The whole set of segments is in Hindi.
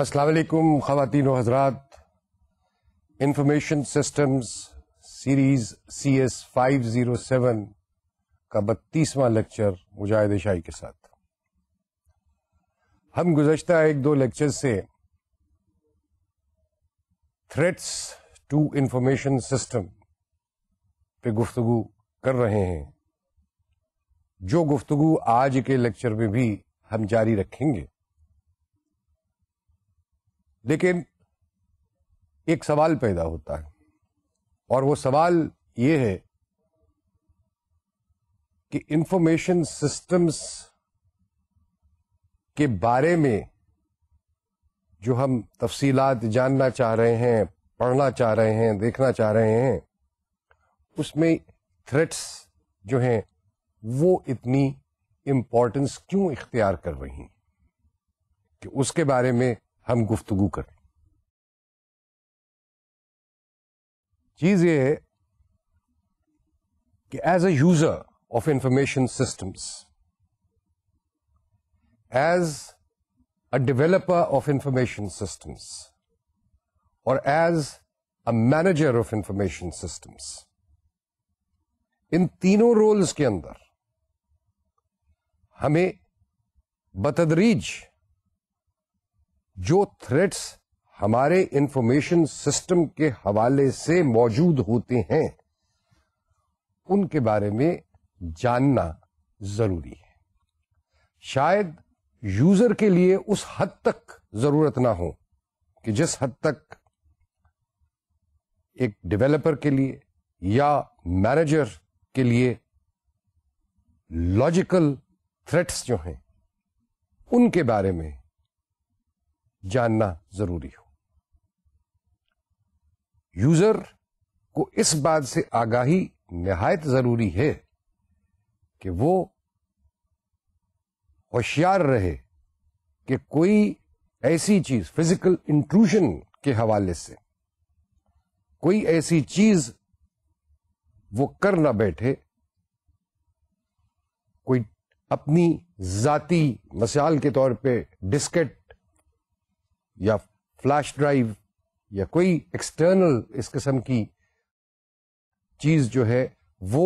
असलकुम ख़वान हजरात information systems series C S five zero seven का बत्तीसवां लेक्चर मुजाहिद शाही के साथ हम गुजशत एक दो लेक्चर से थ्रेट्स टू इंफॉर्मेशन सिस्टम पे गुफ्तगु कर रहे हैं जो गुफ्तगु आज के लेक्चर में भी हम जारी रखेंगे लेकिन एक सवाल पैदा होता है और वो सवाल ये है कि इंफॉर्मेशन सिस्टम्स के बारे में जो हम तफसीलात जानना चाह रहे हैं पढ़ना चाह रहे हैं देखना चाह रहे हैं उसमें थ्रेट्स जो हैं वो इतनी इम्पोर्टेंस क्यों इख्तियार कर रही हैं कि उसके बारे में हम गुफ्तगु करें चीज़ ये है कि as a user of information systems as a developer of information systems और as a manager of information systems इन तीनों रोल्स के अंदर हमें बतदरीज जो थ्रेट्स हमारे इंफॉर्मेशन सिस्टम के हवाले से मौजूद होते हैं उनके बारे में जानना जरूरी है शायद यूजर के लिए उस हद तक जरूरत ना हो कि जिस हद तक एक डेवलपर के लिए या मैनेजर के लिए लॉजिकल थ्रेट्स जो हैं उनके बारे में जानना जरूरी हो यूजर को इस बात से आगाही नहायत जरूरी है कि वो होशियार रहे कि कोई ऐसी चीज फिजिकल इंट्रूजन के हवाले से कोई ऐसी चीज वो कर ना बैठे कोई अपनी जाति मसाल के तौर पे डिस्केट या फ्लैश ड्राइव या कोई एक्सटर्नल इस किस्म की चीज जो है वो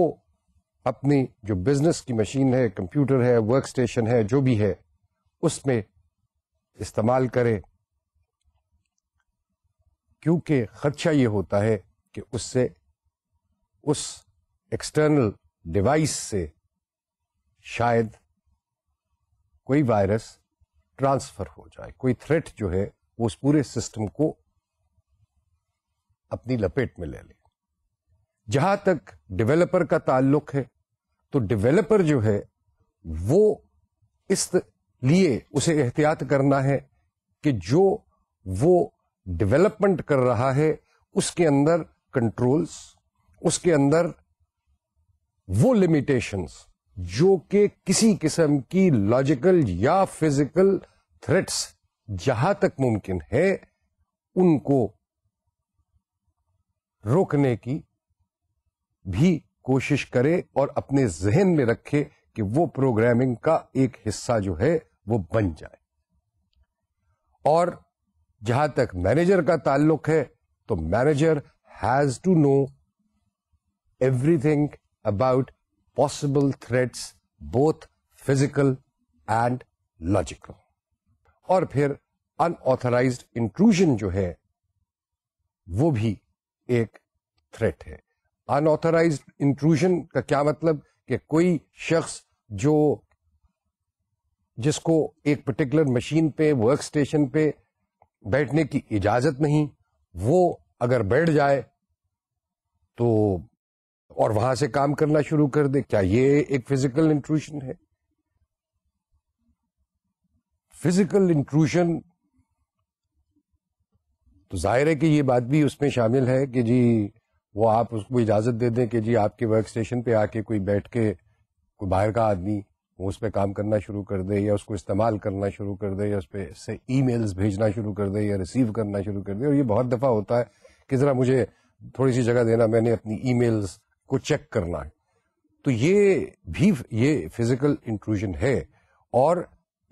अपनी जो बिजनेस की मशीन है कंप्यूटर है वर्क स्टेशन है जो भी है उसमें इस्तेमाल करें क्योंकि खदशा ये होता है कि उससे उस एक्सटर्नल डिवाइस से शायद कोई वायरस ट्रांसफर हो जाए कोई थ्रेट जो है वो उस पूरे सिस्टम को अपनी लपेट में ले ले जहां तक डेवलपर का ताल्लुक है तो डेवलपर जो है वो इस लिए उसे एहतियात करना है कि जो वो डेवलपमेंट कर रहा है उसके अंदर कंट्रोल्स उसके अंदर वो लिमिटेशंस जो कि किसी किस्म की लॉजिकल या फिजिकल थ्रेट्स जहां तक मुमकिन है उनको रोकने की भी कोशिश करे और अपने जहन में रखे कि वो प्रोग्रामिंग का एक हिस्सा जो है वो बन जाए और जहां तक मैनेजर का ताल्लुक है तो manager has to know everything about possible threats both physical and logical और फिर अनऑथराइज इंट्रूजन जो है वो भी एक थ्रेट है अनऑथराइज इंट्रूजन का क्या मतलब कि कोई शख्स जो जिसको एक पर्टिकुलर मशीन पे वर्क स्टेशन पे बैठने की इजाजत नहीं वो अगर बैठ जाए तो और वहां से काम करना शुरू कर दे क्या ये एक फिजिकल इंट्रूशन है फिजिकल इंट्रूशन तो जाहिर है कि ये बात भी उसमें शामिल है कि जी वो आप उसको इजाज़त दे दें कि जी आपके वर्क स्टेशन पर आके कोई बैठ के कोई बाहर का आदमी वो उस पर काम करना शुरू कर दे या उसको इस्तेमाल करना शुरू कर दे या उस पर से ई मेल्स भेजना शुरू कर दे या रिसीव करना शुरू कर दे और ये बहुत दफ़ा होता है कि ज़रा मुझे थोड़ी सी जगह देना मैंने अपनी ई मेल्स को चेक करना है तो ये भी ये फिज़िकल इंट्रूजन है और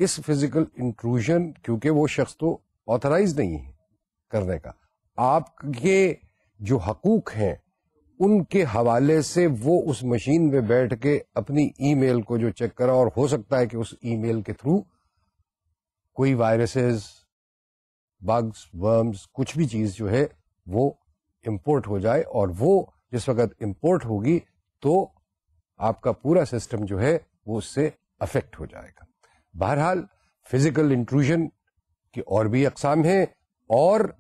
इस फिज़िकल इंट्रूजन क्योंकि वो शख्स तो ऑथराइज नहीं है करने का आपके जो हकूक हैं उनके हवाले से वो उस मशीन में बैठ के अपनी ईमेल को जो चेक करा और हो सकता है कि उस ईमेल के थ्रू कोई वायरसेस बग्स वर्म्स कुछ भी चीज़ जो है वो इम्पोर्ट हो जाए और वो जिस वक्त इम्पोर्ट होगी तो आपका पूरा सिस्टम जो है वो उससे अफेक्ट हो जाएगा बहरहाल फिजिकल इंट्रूजन की और भी अकसाम हैं और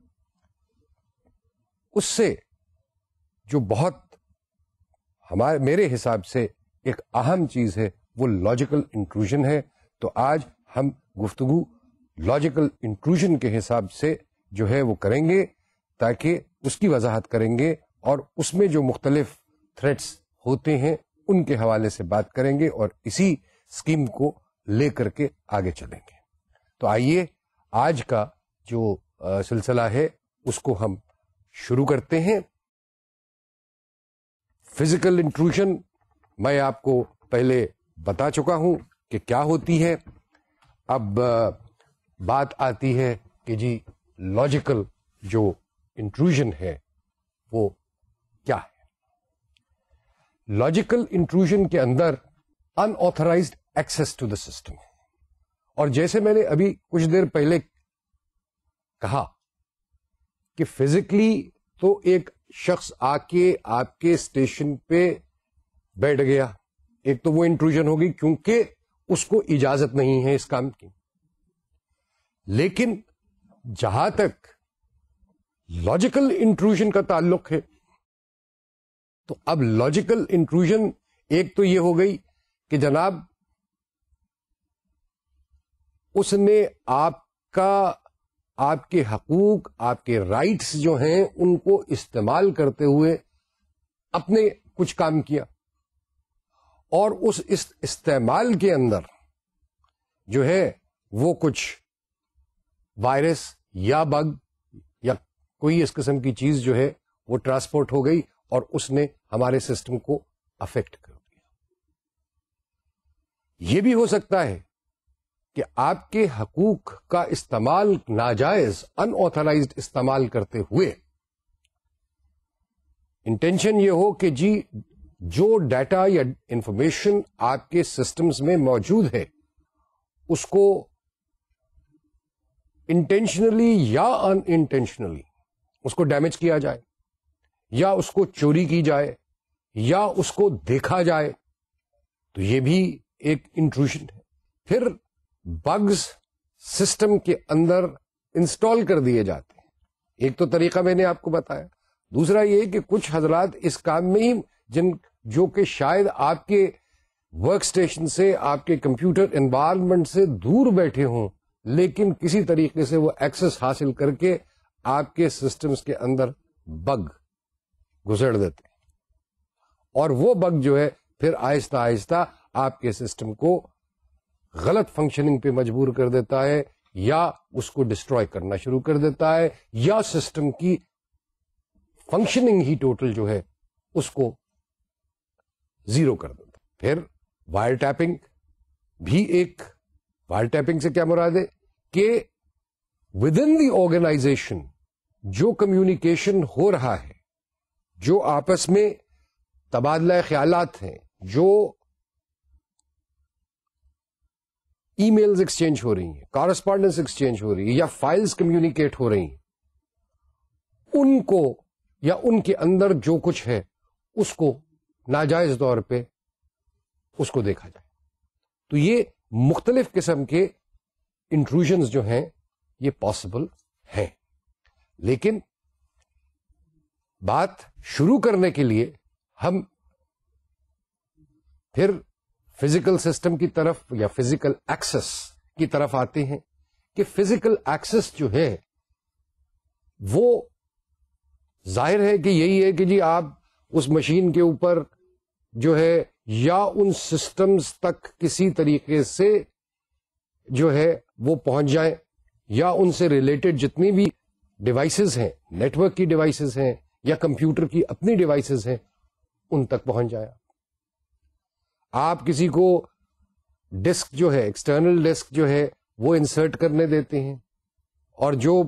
उससे जो बहुत हमारे मेरे हिसाब से एक अहम चीज है वो लॉजिकल इंक्लूजन है तो आज हम गुफ्तगु लॉजिकल इंक्लूजन के हिसाब से जो है वो करेंगे ताकि उसकी वजाहत करेंगे और उसमें जो मुख्तलिफ थ्रेट्स होते हैं उनके हवाले से बात करेंगे और इसी स्कीम को लेकर के आगे चलेंगे तो आइए आज का जो सिलसिला है उसको हम शुरू करते हैं फिजिकल इंट्रूशन मैं आपको पहले बता चुका हूं कि क्या होती है अब बात आती है कि जी लॉजिकल जो इंट्रूजन है वो क्या है लॉजिकल इंट्रूजन के अंदर unauthorized access to the system और जैसे मैंने अभी कुछ देर पहले कहा कि फिजिकली तो एक शख्स आके आपके स्टेशन पे बैठ गया एक तो वो इंट्रूजन होगी क्योंकि उसको इजाजत नहीं है इस काम की लेकिन जहां तक लॉजिकल इंट्रूजन का ताल्लुक है तो अब लॉजिकल इंट्रूजन एक तो ये हो गई कि जनाब उसने आपका आपके हकूक आपके राइट्स जो हैं उनको इस्तेमाल करते हुए अपने कुछ काम किया और उस इस इस्तेमाल के अंदर जो है वो कुछ वायरस या बग या कोई इस किस्म की चीज जो है वो ट्रांसपोर्ट हो गई और उसने हमारे सिस्टम को अफेक्ट कर दिया ये भी हो सकता है कि आपके हकूक का इस्तेमाल नाजायज अनऑथराइज इस्तेमाल करते हुए इंटेंशन ये हो कि जी जो डाटा या इंफॉर्मेशन आपके सिस्टम्स में मौजूद है उसको इंटेंशनली या अन इंटेंशनली उसको डैमेज किया जाए या उसको चोरी की जाए या उसको देखा जाए तो ये भी एक इंट्रूशन है फिर बग्स सिस्टम के अंदर इंस्टॉल कर दिए जाते हैं एक तो तरीका मैंने आपको बताया दूसरा ये कि कुछ हजरात इस काम में ही जिन जो कि शायद आपके वर्क स्टेशन से आपके कंप्यूटर एनवायरमेंट से दूर बैठे हों लेकिन किसी तरीके से वो एक्सेस हासिल करके आपके सिस्टम्स के अंदर बग घुसड़ देते हैं और वो बग जो है फिर आहिस्ता आहिस्ता आपके सिस्टम को गलत फंक्शनिंग पे मजबूर कर देता है या उसको डिस्ट्रॉय करना शुरू कर देता है या सिस्टम की फंक्शनिंग ही टोटल जो है उसको जीरो कर देता फिर वायर टैपिंग भी एक वायर टैपिंग से क्या मुराद है कि विद इन दी ऑर्गेनाइजेशन जो कम्युनिकेशन हो रहा है जो आपस में तबादला ख्याल हैं जो ईमेल्स एक्सचेंज हो रही हैं कॉरस्पॉन्डेंस एक्सचेंज हो रही है या फाइल्स कम्युनिकेट हो रही हैं उनको या उनके अंदर जो कुछ है उसको नाजायज तौर पे उसको देखा जाए तो ये मुख्तलिफ किस्म के इंट्रूजन्स जो हैं ये पॉसिबल हैं लेकिन बात शुरू करने के लिए हम फिर फिजिकल सिस्टम की तरफ या फिजिकल एक्सेस की तरफ आते हैं कि फिजिकल एक्सेस जो है वो जाहिर है कि यही है कि जी आप उस मशीन के ऊपर जो है या उन सिस्टम्स तक किसी तरीके से जो है वो पहुंच जाए या उनसे रिलेटेड जितनी भी डिवाइसेस हैं नेटवर्क की डिवाइसेस हैं या कंप्यूटर की अपनी डिवाइसेस हैं उन तक पहुंच जाया आप किसी को डिस्क जो है एक्सटर्नल डिस्क जो है वो इंसर्ट करने देते हैं और जो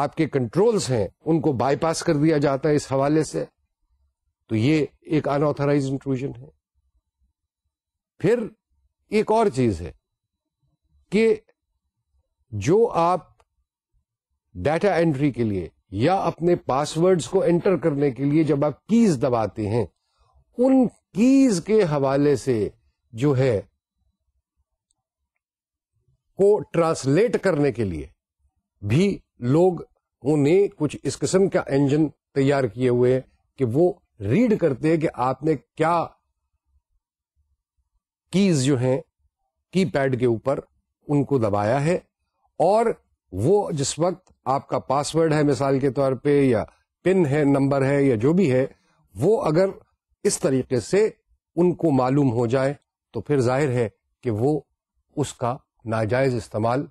आपके कंट्रोल्स हैं उनको बाईपास कर दिया जाता है इस हवाले से तो ये एक अनऑथराइज इंट्रूजन है फिर एक और चीज है कि जो आप डाटा एंट्री के लिए या अपने पासवर्ड्स को एंटर करने के लिए जब आप कीज दबाते हैं उन कीज के हवाले से जो है को ट्रांसलेट करने के लिए भी लोग ने कुछ इस किस्म का इंजन तैयार किए हुए हैं कि वो रीड करते हैं कि आपने क्या कीज जो हैं की पैड के ऊपर उनको दबाया है और वो जिस वक्त आपका पासवर्ड है मिसाल के तौर पे या पिन है नंबर है या जो भी है वो अगर इस तरीके से उनको मालूम हो जाए तो फिर जाहिर है कि वो उसका नाजायज इस्तेमाल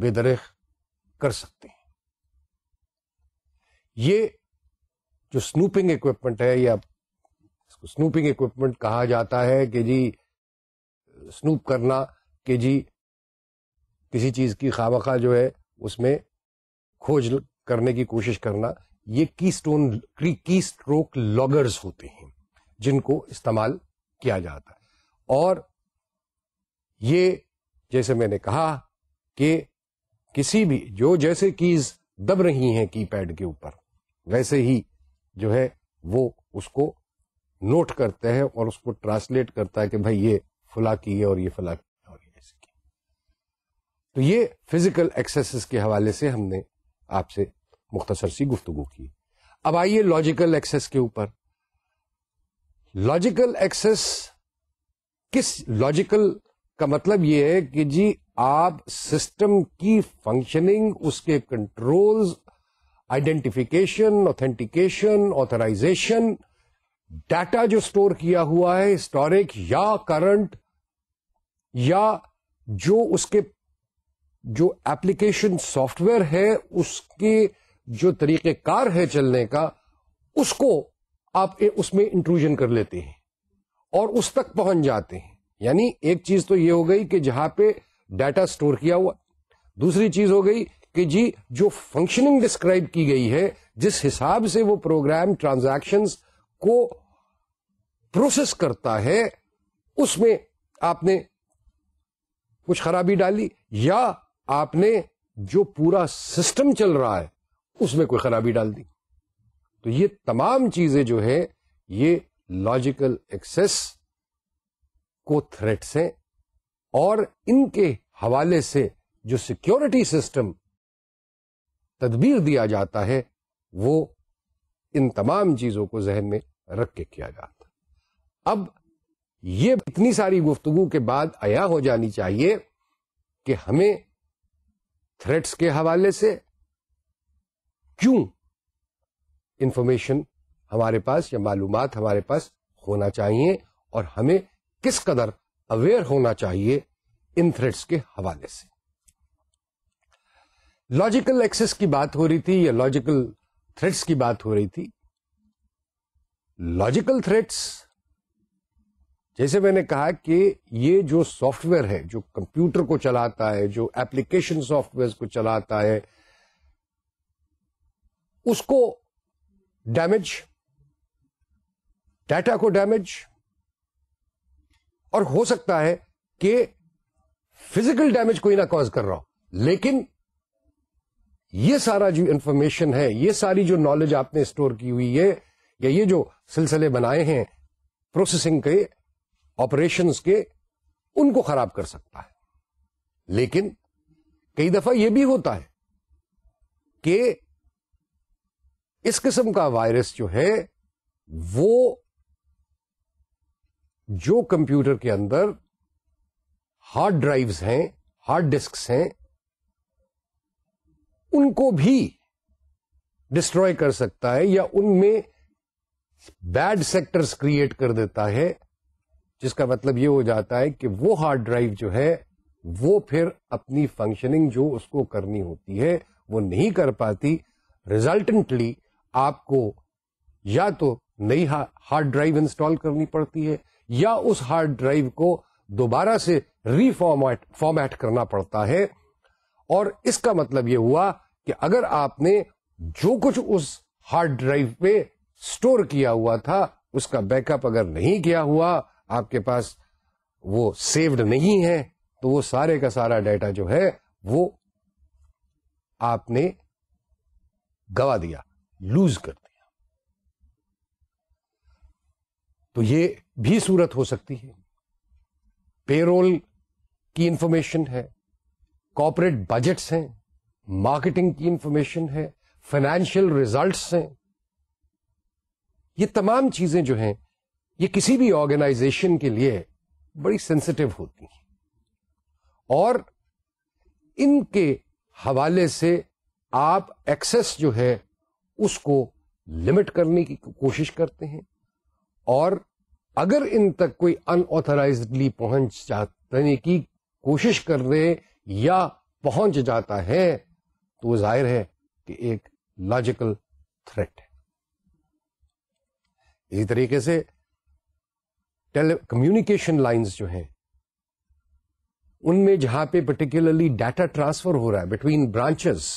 बेदरख कर सकते हैं ये जो स्नूपिंग इक्विपमेंट है या इसको स्नूपिंग इक्विपमेंट कहा जाता है कि जी स्नूप करना कि जी किसी चीज़ की खामखा जो है उसमें खोज करने की कोशिश करना ये की स्टोन की स्ट्रोक लॉगर्स होते हैं जिनको इस्तेमाल किया जाता है और ये जैसे मैंने कहा कि किसी भी जो जैसे कीज दब रही हैं कीपैड के ऊपर वैसे ही जो है वो उसको नोट करते हैं और उसको ट्रांसलेट करता है कि भाई ये फुला की है और ये फुला की है और ये ऐसी की तो ये फिजिकल एक्सेसेस के हवाले से हमने आपसे मुख्तसर सी गुफ्तु की अब आइए लॉजिकल एक्सेस के ऊपर लॉजिकल एक्सेस किस लॉजिकल का मतलब यह है कि जी आप सिस्टम की फंक्शनिंग उसके controls identification authentication authorization data जो स्टोर किया हुआ है हिस्टोरिक या करंट या जो उसके जो एप्लीकेशन सॉफ्टवेयर है उसके जो तरीक़ेकार है चलने का उसको आप उसमें इंट्रूजन कर लेते हैं और उस तक पहुंच जाते हैं यानी एक चीज तो ये हो गई कि जहां पे डाटा स्टोर किया हुआ दूसरी चीज हो गई कि जी जो फंक्शनिंग डिस्क्राइब की गई है जिस हिसाब से वो प्रोग्राम ट्रांजैक्शंस को प्रोसेस करता है उसमें आपने कुछ खराबी डाली या आपने जो पूरा सिस्टम चल रहा है उसमें कोई खराबी डाल दी तो ये तमाम चीजें जो है ये लॉजिकल एक्सेस को थ्रेट से और इनके हवाले से जो सिक्योरिटी सिस्टम तदबीर दिया जाता है वो इन तमाम चीजों को जहन में रख के किया जाता अब ये इतनी सारी गुफ्तगु के बाद अया हो जानी चाहिए कि हमें थ्रेट्स के हवाले से क्यों इंफॉर्मेशन हमारे पास या मालूम हमारे पास होना चाहिए और हमें किस कदर अवेयर होना चाहिए इन थ्रेड्स के हवाले से लॉजिकल एक्सेस की बात हो रही थी या लॉजिकल थ्रेड्स की बात हो रही थी लॉजिकल थ्रेड्स जैसे मैंने कहा कि ये जो सॉफ्टवेयर है जो कंप्यूटर को चलाता है जो एप्लीकेशन सॉफ्टवेयर को चलाता है उसको डैमेज डाटा को डैमेज और हो सकता है कि फिजिकल डैमेज कोई ना कॉज कर रहा हो लेकिन ये सारा जो इंफॉर्मेशन है ये सारी जो नॉलेज आपने स्टोर की हुई है या ये जो सिलसिले बनाए हैं प्रोसेसिंग के ऑपरेशंस के उनको खराब कर सकता है लेकिन कई दफा यह भी होता है कि इस किस्म का वायरस जो है वो जो कंप्यूटर के अंदर हार्ड ड्राइव्स हैं हार्ड डिस्क हैं उनको भी डिस्ट्रॉय कर सकता है या उनमें बैड सेक्टर्स क्रिएट कर देता है जिसका मतलब ये हो जाता है कि वो हार्ड ड्राइव जो है वो फिर अपनी फंक्शनिंग जो उसको करनी होती है वो नहीं कर पाती रिजल्टेंटली आपको या तो नई हार्ड ड्राइव इंस्टॉल करनी पड़ती है या उस हार्ड ड्राइव को दोबारा से रीफॉर्मेट फॉर्मेट करना पड़ता है और इसका मतलब यह हुआ कि अगर आपने जो कुछ उस हार्ड ड्राइव पे स्टोर किया हुआ था उसका बैकअप अगर नहीं किया हुआ आपके पास वो सेव्ड नहीं है तो वो सारे का सारा डाटा जो है वो आपने गवा दिया लूज कर दिया तो ये भी सूरत हो सकती है पेरोल की इंफॉर्मेशन है कॉपोरेट बजट्स हैं मार्केटिंग की इंफॉर्मेशन है फाइनेंशियल रिजल्ट्स हैं ये तमाम चीजें जो हैं ये किसी भी ऑर्गेनाइजेशन के लिए बड़ी सेंसिटिव होती हैं और इनके हवाले से आप एक्सेस जो है उसको लिमिट करने की कोशिश करते हैं और अगर इन तक कोई अनऑथराइजली पहुंच जाने की कोशिश कर रहे या पहुंच जाता है तो जाहिर है कि एक लॉजिकल थ्रेट है इसी तरीके से टेली कम्युनिकेशन लाइंस जो हैं उनमें जहां पे पर्टिकुलरली डाटा ट्रांसफर हो रहा है between branches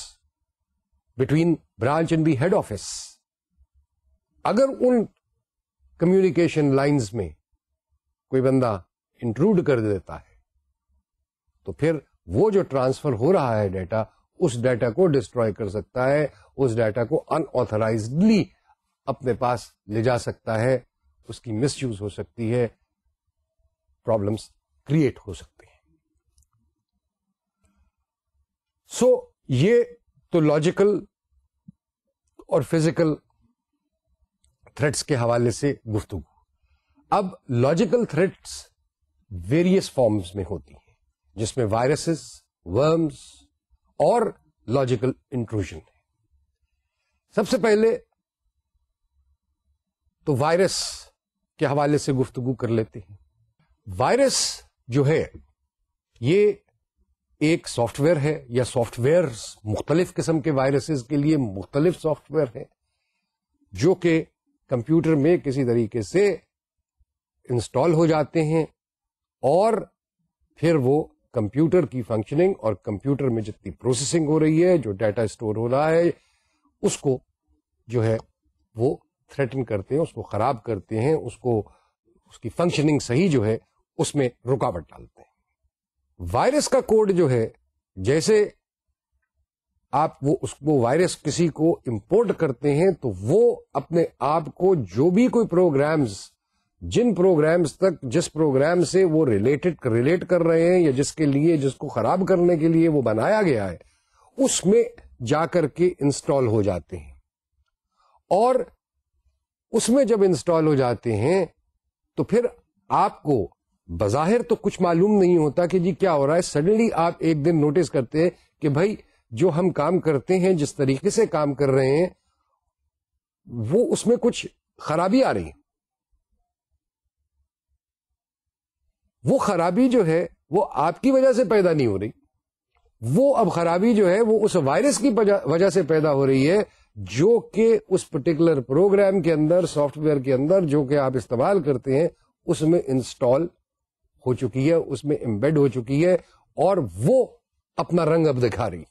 between branch and B head office अगर उन कम्युनिकेशन लाइंस में कोई बंदा इंट्रूड कर देता है तो फिर वो जो ट्रांसफर हो रहा है डाटा उस डाटा को डिस्ट्रॉय कर सकता है उस डाटा को अनऑथराइजली अपने पास ले जा सकता है उसकी मिसयूज हो सकती है प्रॉब्लम्स क्रिएट हो सकती हैं सो so, ये तो लॉजिकल और फिजिकल थ्रेट्स के हवाले से गुफ्तु अब लॉजिकल थ्रेट्स वेरियस फॉर्म्स में होती हैं जिसमें वायरसेस वर्म्स और लॉजिकल इंट्रूजन है सबसे पहले तो वायरस के हवाले से गुफ्तगु कर लेते हैं वायरस जो है ये एक सॉफ्टवेयर है या सॉफ्टवेयर मुख्तलिफ किस्म के वायरसेस के लिए मुख्तलिफ सॉफ्टवेयर है जो कि कंप्यूटर में किसी तरीके से इंस्टॉल हो जाते हैं और फिर वो कंप्यूटर की फंक्शनिंग और कंप्यूटर में जितनी प्रोसेसिंग हो रही है जो डाटा स्टोर हो रहा है उसको जो है वो थ्रेटन करते हैं उसको ख़राब करते हैं उसको उसकी फंक्शनिंग सही जो है उसमें रुकावट डालते हैं वायरस का कोड जो है जैसे आप वो उसको वायरस किसी को इंपोर्ट करते हैं तो वो अपने आप को जो भी कोई प्रोग्राम्स जिन प्रोग्राम्स तक जिस प्रोग्राम से वो रिलेटेड रिलेट कर रहे हैं या जिसके लिए जिसको खराब करने के लिए वो बनाया गया है उसमें जाकर के इंस्टॉल हो जाते हैं और उसमें जब इंस्टॉल हो जाते हैं तो फिर आपको बाहिर तो कुछ मालूम नहीं होता कि जी क्या हो रहा है सडनली आप एक दिन नोटिस करते हैं कि भाई जो हम काम करते हैं जिस तरीके से काम कर रहे हैं वो उसमें कुछ खराबी आ रही है वो खराबी जो है वो आपकी वजह से पैदा नहीं हो रही वो अब खराबी जो है वो उस वायरस की वजह से पैदा हो रही है जो कि उस पर्टिकुलर प्रोग्राम के अंदर सॉफ्टवेयर के अंदर जो कि आप इस्तेमाल करते हैं उसमें इंस्टॉल हो चुकी है उसमें एम्बेड हो चुकी है और वो अपना रंग अब दिखा रही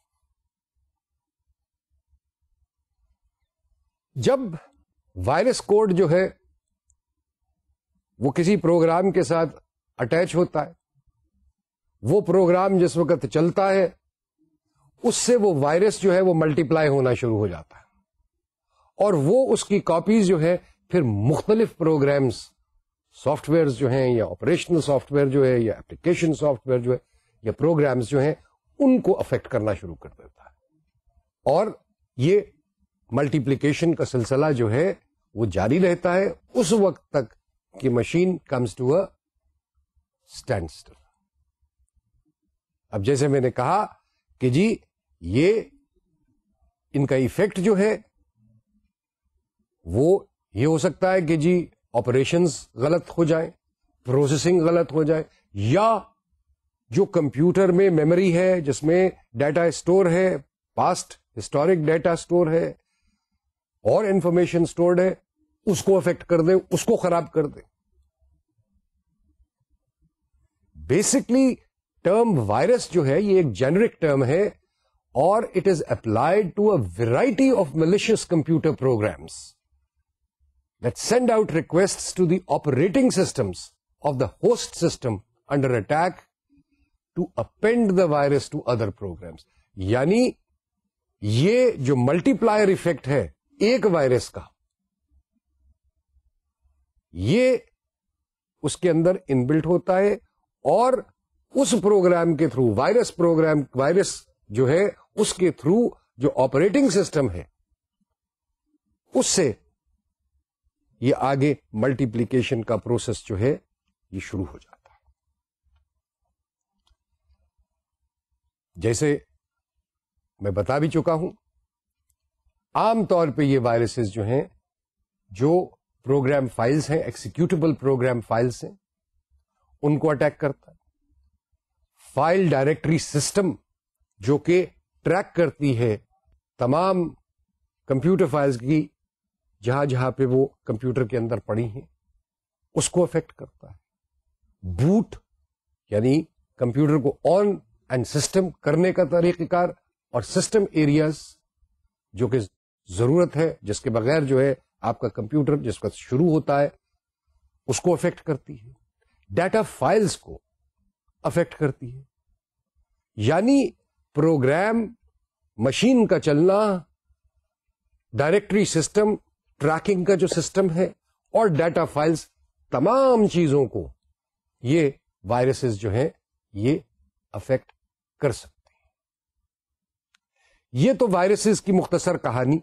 जब वायरस कोड जो है वो किसी प्रोग्राम के साथ अटैच होता है वो प्रोग्राम जिस वक्त चलता है उससे वो वायरस जो है वो मल्टीप्लाई होना शुरू हो जाता है और वो उसकी कॉपीज जो है फिर मुख्तलिफ प्रोग्राम्स सॉफ्टवेयर जो हैं या ऑपरेशनल सॉफ्टवेयर जो है या एप्लीकेशन सॉफ्टवेयर जो है या प्रोग्राम्स जो हैं उनको अफेक्ट करना शुरू कर देता है और ये मल्टीप्लीकेशन का सिलसिला जो है वो जारी रहता है उस वक्त तक कि machine comes to a standstill अब जैसे मैंने कहा कि जी ये इनका इफेक्ट जो है वो ये हो सकता है कि जी ऑपरेशन गलत हो जाए प्रोसेसिंग गलत हो जाए या जो कंप्यूटर में मेमोरी है जिसमें डाटा स्टोर है पास्ट हिस्टोरिक डाटा स्टोर है और इंफॉर्मेशन स्टोर्ड है उसको अफेक्ट कर दे उसको खराब कर दे बेसिकली टर्म वायरस जो है ये एक जेनरिक टर्म है और it is applied to a variety of malicious computer programs that send out requests to the operating systems of the host system under attack to append the virus to other programs. यानी ये जो मल्टीप्लायर इफेक्ट है एक वायरस का ये उसके अंदर इनबिल्ट होता है और उस प्रोग्राम के थ्रू वायरस प्रोग्राम वायरस जो है उसके थ्रू जो ऑपरेटिंग सिस्टम है उससे ये आगे मल्टीप्लीकेशन का प्रोसेस जो है ये शुरू हो जाता है जैसे मैं बता भी चुका हूं आमतौर पे ये वायरसेस जो हैं जो प्रोग्राम फाइल्स हैं एक्सिक्यूटेबल प्रोग्राम फाइल्स हैं उनको अटैक करता है फाइल डायरेक्टरी सिस्टम जो कि ट्रैक करती है तमाम कंप्यूटर फाइल्स की जहां जहां पे वो कंप्यूटर के अंदर पड़ी हैं उसको अफेक्ट करता है बूट यानी कंप्यूटर को ऑन एंड सिस्टम करने का तरीक़ेकार और सिस्टम एरियाज जो कि जरूरत है जिसके बगैर जो है आपका कंप्यूटर जिसका शुरू होता है उसको अफेक्ट करती है डाटा फाइल्स को अफेक्ट करती है यानी प्रोग्राम मशीन का चलना डायरेक्टरी सिस्टम ट्रैकिंग का जो सिस्टम है और डाटा फाइल्स तमाम चीजों को ये वायरसेस जो हैं ये अफेक्ट कर सकते हैं ये तो वायरसेस की मुख्तसर कहानी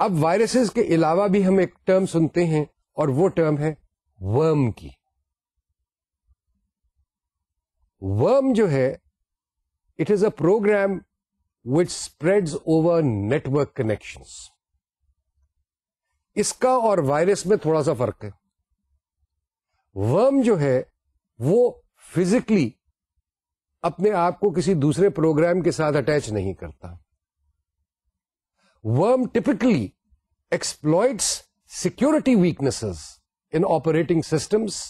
अब वायरसेस के अलावा भी हम एक टर्म सुनते हैं और वो टर्म है वर्म की वर्म जो है it is a program which spreads over network connections इसका और वायरस में थोड़ा सा फर्क है वर्म जो है वो फिजिकली अपने आप को किसी दूसरे प्रोग्राम के साथ अटैच नहीं करता worm typically exploits security weaknesses in operating systems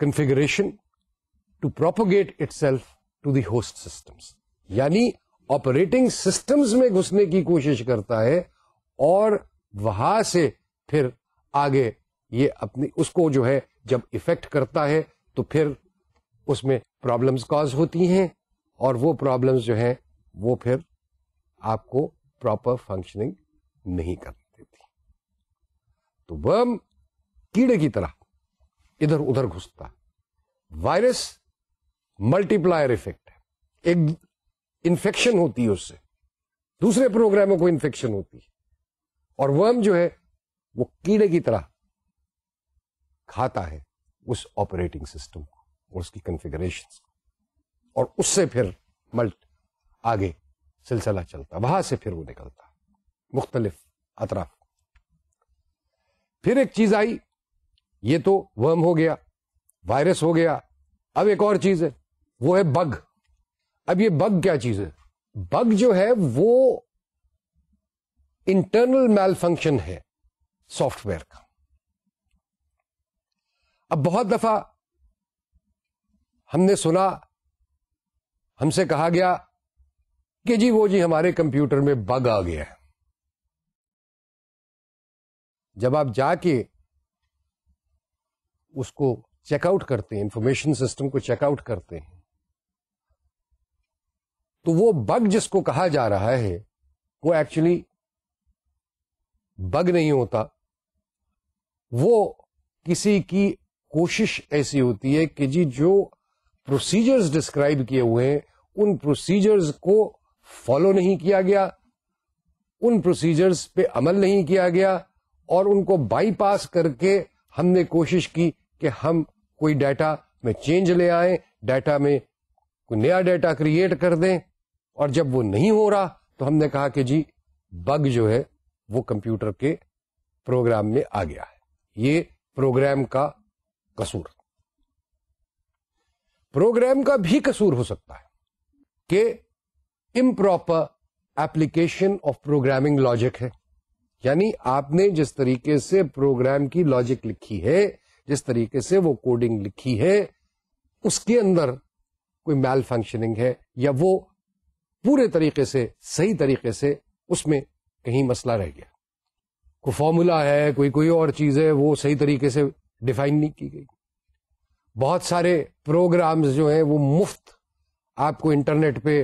configuration to propagate itself to the host systems. यानी ऑपरेटिंग सिस्टम्स में घुसने की कोशिश करता है और वहां से फिर आगे ये अपनी उसको जो है जब इफेक्ट करता है तो फिर उसमें प्रॉब्लम्स कॉज होती हैं और वो प्रॉब्लम्स जो हैं वो फिर आपको प्रॉपर फंक्शनिंग नहीं करने देती तो वर्म कीड़े की तरह इधर उधर घुसता वायरस मल्टीप्लायर इफेक्ट है एक इन्फेक्शन होती है उससे दूसरे प्रोग्रामों को इन्फेक्शन होती है और वर्म जो है वो कीड़े की तरह खाता है उस ऑपरेटिंग सिस्टम को और उसकी कन्फिग्रेशन को और उससे फिर मल्ट आगे सिलसिला चलता वहां से फिर वो निकलता मुख्तलिफ अतराफ को फिर एक चीज आई ये तो वर्म हो गया वायरस हो गया अब एक और चीज है वो है बग अब ये बग क्या चीज है बग जो है वो इंटरनल मेल फंक्शन है सॉफ्टवेयर का अब बहुत दफा हमने सुना हमसे कहा गया कि जी वो जी हमारे कंप्यूटर में बग आ गया है जब आप जाके उसको चेकआउट करते हैं इंफॉर्मेशन सिस्टम को चेकआउट करते हैं तो वो बग जिसको कहा जा रहा है वो एक्चुअली बग नहीं होता वो किसी की कोशिश ऐसी होती है कि जी जो प्रोसीजर्स डिस्क्राइब किए हुए हैं उन प्रोसीजर्स को फॉलो नहीं किया गया उन प्रोसीजर्स पे अमल नहीं किया गया और उनको बाईपास करके हमने कोशिश की कि हम कोई डाटा में चेंज ले आए डाटा में कोई नया डाटा क्रिएट कर दें और जब वो नहीं हो रहा तो हमने कहा कि जी बग जो है वो कंप्यूटर के प्रोग्राम में आ गया है ये प्रोग्राम का कसूर प्रोग्राम का भी कसूर हो सकता है कि improper application of programming logic है यानी आपने जिस तरीके से प्रोग्राम की लॉजिक लिखी है जिस तरीके से वो कोडिंग लिखी है उसके अंदर कोई मैल फंक्शनिंग है या वो पूरे तरीके से सही तरीके से उसमें कहीं मसला रह गया कोई फॉर्मूला है कोई कोई और चीज़ है वो सही तरीके से डिफाइन नहीं की गई बहुत सारे प्रोग्राम्स जो हैं वो मुफ्त आपको इंटरनेट पे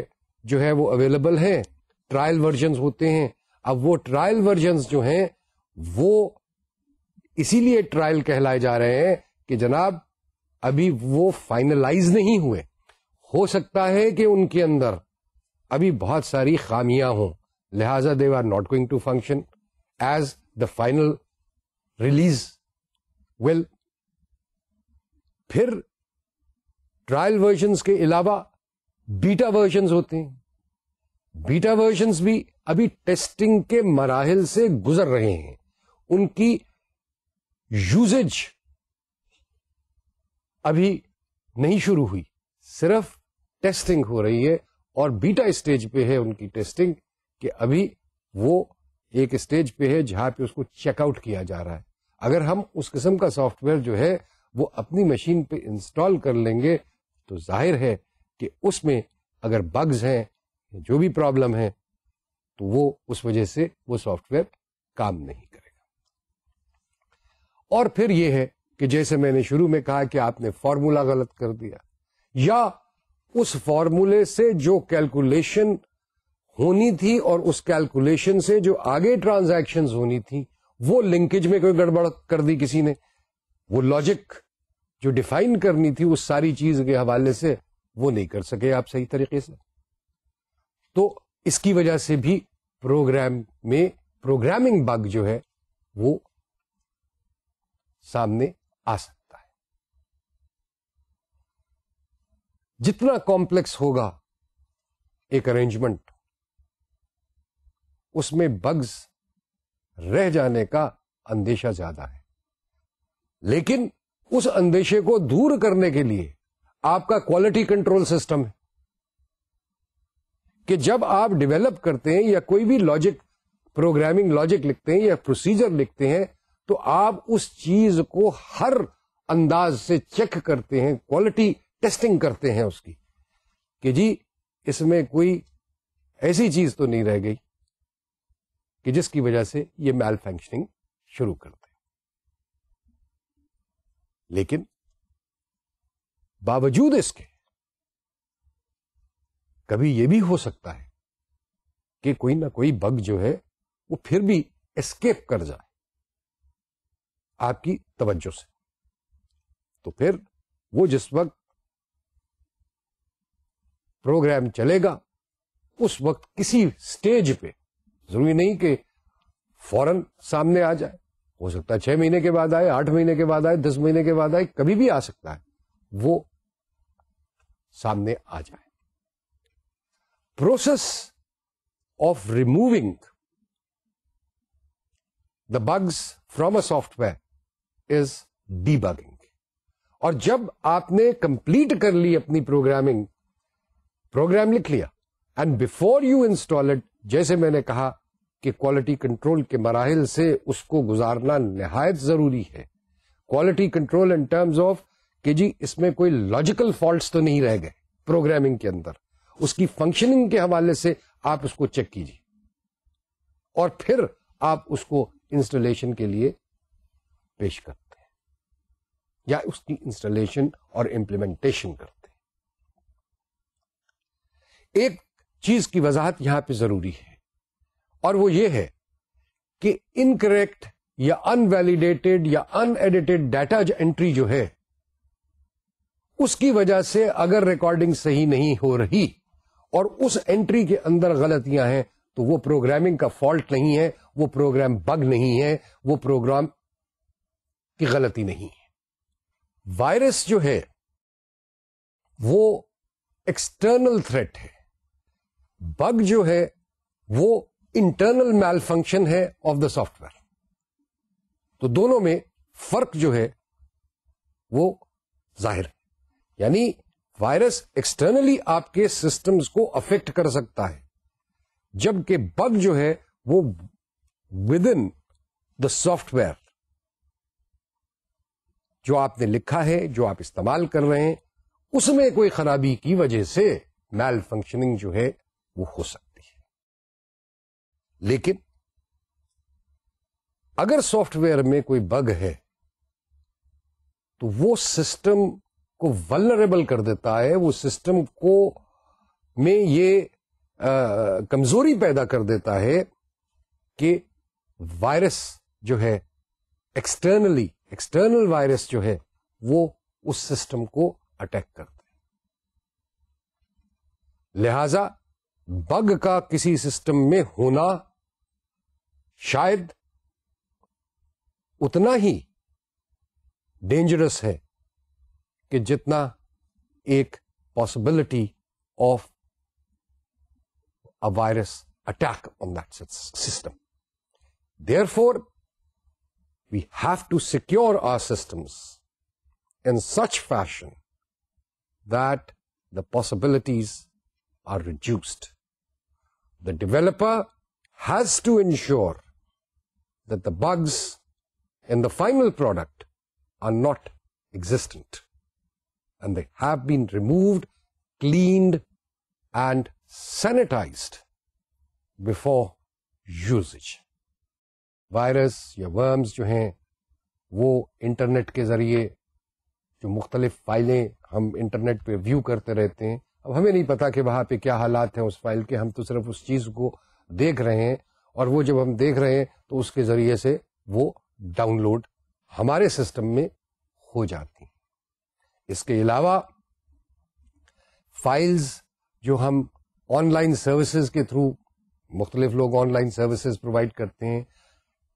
जो है वो अवेलेबल हैं ट्रायल वर्जन होते हैं अब वो ट्रायल वर्जन जो हैं वो इसीलिए ट्रायल कहलाए जा रहे हैं कि जनाब अभी वो फाइनलाइज नहीं हुए हो सकता है कि उनके अंदर अभी बहुत सारी खामियां हों लिहाजा they are not going to function as the final release well फिर ट्रायल वर्जन्स के अलावा बीटा वर्जन्स होते हैं बीटा वर्जन्स भी अभी टेस्टिंग के मराहल से गुजर रहे हैं उनकी यूजेज अभी नहीं शुरू हुई सिर्फ टेस्टिंग हो रही है और बीटा स्टेज पे है उनकी टेस्टिंग कि अभी वो एक स्टेज पे है जहाँ पे उसको चेकआउट किया जा रहा है अगर हम उस किस्म का सॉफ्टवेयर जो है वो अपनी मशीन पे इंस्टॉल कर लेंगे तो जाहिर है कि उसमें अगर बग्स हैं जो भी प्रॉब्लम है तो वो उस वजह से वो सॉफ्टवेयर काम नहीं करेगा और फिर ये है कि जैसे मैंने शुरू में कहा कि आपने फॉर्मूला गलत कर दिया या उस फॉर्मूले से जो कैलकुलेशन होनी थी और उस कैलकुलेशन से जो आगे ट्रांजैक्शन होनी थी वो लिंकेज में कोई गड़बड़ कर दी किसी ने वो लॉजिक जो डिफाइन करनी थी उस सारी चीज के हवाले से वो नहीं कर सके आप सही तरीके से तो इसकी वजह से भी प्रोग्राम में प्रोग्रामिंग बग जो है वो सामने आ सकता है जितना कॉम्प्लेक्स होगा एक अरेंजमेंट उसमें बग्स रह जाने का अंदेशा ज्यादा है लेकिन उस अंदेशे को दूर करने के लिए आपका क्वालिटी कंट्रोल सिस्टम है कि जब आप डिवेलप करते हैं या कोई भी लॉजिक प्रोग्रामिंग लॉजिक लिखते हैं या प्रोसीजर लिखते हैं तो आप उस चीज को हर अंदाज से चेक करते हैं क्वालिटी टेस्टिंग करते हैं उसकी कि जी इसमें कोई ऐसी चीज तो नहीं रह गई कि जिसकी वजह से ये मैल फंक्शनिंग शुरू करते हैं लेकिन बावजूद इसके कभी यह भी हो सकता है कि कोई ना कोई बग जो है वो फिर भी एस्केप कर जाए आपकी तवज्जो से तो फिर वो जिस वक्त प्रोग्राम चलेगा उस वक्त किसी स्टेज पे जरूरी नहीं कि फौरन सामने आ जाए हो सकता है छह महीने के बाद आए आठ महीने के बाद आए दस महीने के बाद आए कभी भी आ सकता है वो सामने आ जाए process of removing the bugs from a software is debugging और जब आपने कंप्लीट कर ली अपनी प्रोग्रामिंग प्रोग्राम लिख लिया and before you install it जैसे मैंने कहा कि क्वालिटी कंट्रोल के मराहल से उसको गुजारना नहायत ज़रूरी है quality control in terms of कि जी इसमें कोई लॉजिकल फॉल्ट्स तो नहीं रह गए प्रोग्रामिंग के अंदर उसकी फंक्शनिंग के हवाले से आप उसको चेक कीजिए और फिर आप उसको इंस्टॉलेशन के लिए पेश करते हैं या उसकी इंस्टॉलेशन और इंप्लीमेंटेशन करते हैं एक चीज की वजाहत यहां पे जरूरी है और वो ये है कि इनकरेक्ट या अनवैलिडेटेड या अनएडिटेड डाटा एंट्री जो है उसकी वजह से अगर रिकॉर्डिंग सही नहीं हो रही और उस एंट्री के अंदर गलतियां हैं तो वो प्रोग्रामिंग का फॉल्ट नहीं है वो प्रोग्राम बग नहीं है वो प्रोग्राम की गलती नहीं है वायरस जो है वो एक्सटर्नल थ्रेट है बग जो है वो internal malfunction of the द सॉफ्टवेयर तो दोनों में फर्क जो है वो जाहिर है यानी वायरस एक्सटर्नली आपके सिस्टम्स को अफेक्ट कर सकता है जबकि बग जो है वो विद इन द सॉफ्टवेयर जो आपने लिखा है जो आप इस्तेमाल कर रहे हैं उसमें कोई खराबी की वजह से मेल फंक्शनिंग जो है वो हो सकती लेकिन अगर सॉफ्टवेयर में कोई बग है तो वो सिस्टम को वलरेबल कर देता है वो सिस्टम को में ये कमजोरी पैदा कर देता है कि वायरस जो है एक्सटर्नली एक्सटर्नल वायरस जो है वो उस सिस्टम को अटैक करता है लिहाजा बग का किसी सिस्टम में होना शायद उतना ही डेंजरस है कि जितना एक possibility of a virus attack on that system therefore we have to secure our systems in such fashion that the possibilities are reduced the developer has to ensure that the bugs in the final product are not existent and they have been removed, cleaned and sanitized before usage. Virus या वर्म्स जो हैं वो इंटरनेट के ज़रिए जो मुख्तलिफ फाइलें हम इंटरनेट पे व्यू करते रहते हैं अब हमें नहीं पता कि वहाँ पे क्या हालात हैं उस फाइल के हम तो सिर्फ उस चीज़ को देख रहे हैं और वो जब हम देख रहे हैं तो उसके ज़रिए से वो डाउनलोड हमारे सिस्टम में हो जाती इसके अलावा फाइल्स जो हम ऑनलाइन सर्विसेज के थ्रू मुख्तलिफ लोग ऑनलाइन सर्विसेज प्रोवाइड करते हैं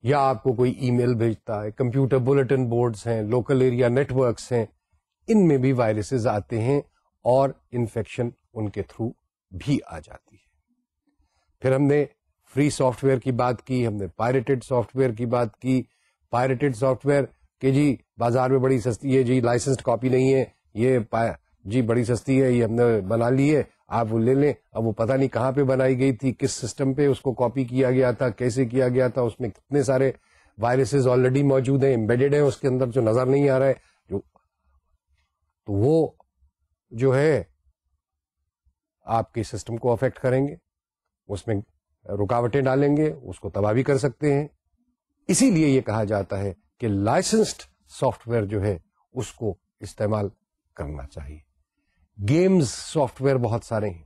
या आपको कोई ईमेल भेजता है कंप्यूटर बुलेटिन बोर्ड्स हैं लोकल एरिया नेटवर्क्स हैं इनमें भी वायरसेस आते हैं और इन्फेक्शन उनके थ्रू भी आ जाती है फिर हमने फ्री सॉफ्टवेयर की बात की हमने पायरेटेड सॉफ्टवेयर की बात की पायरेटेड सॉफ्टवेयर के जी बाजार में बड़ी सस्ती है जी लाइसेंस्ड कॉपी नहीं है ये जी बड़ी सस्ती है ये हमने बना ली है आप वो ले लें अब वो पता नहीं कहाँ पे बनाई गई थी किस सिस्टम पे उसको कॉपी किया गया था कैसे किया गया था उसमें कितने सारे वायरसेस ऑलरेडी मौजूद हैं एम्बेडेड हैं उसके अंदर जो नजर नहीं आ रहा है जो तो वो जो है आपके सिस्टम को अफेक्ट करेंगे उसमें रुकावटें डालेंगे उसको तबाह भी कर सकते हैं इसीलिए ये कहा जाता है कि लाइसेंस्ड सॉफ्टवेयर जो है उसको इस्तेमाल करना चाहिए गेम्स सॉफ्टवेयर बहुत सारे हैं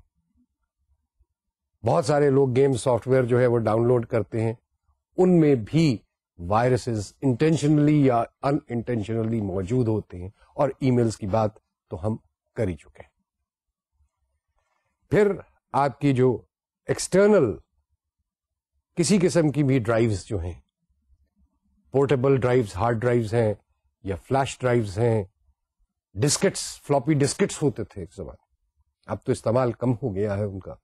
बहुत सारे लोग गेम सॉफ्टवेयर जो है वो डाउनलोड करते हैं उनमें भी वायरसेस इंटेंशनली या अनइंटेंशनली मौजूद होते हैं और ईमेल्स की बात तो हम कर ही चुके हैं फिर आपकी जो एक्सटर्नल किसी किस्म की भी ड्राइव्स जो हैं पोर्टेबल ड्राइव्स हार्ड ड्राइव्स हैं या फ्लैश ड्राइव्स हैं डिस्केट्स फ्लॉपी डिस्केट्स होते थे एक जमाने अब तो इस्तेमाल कम हो गया है उनका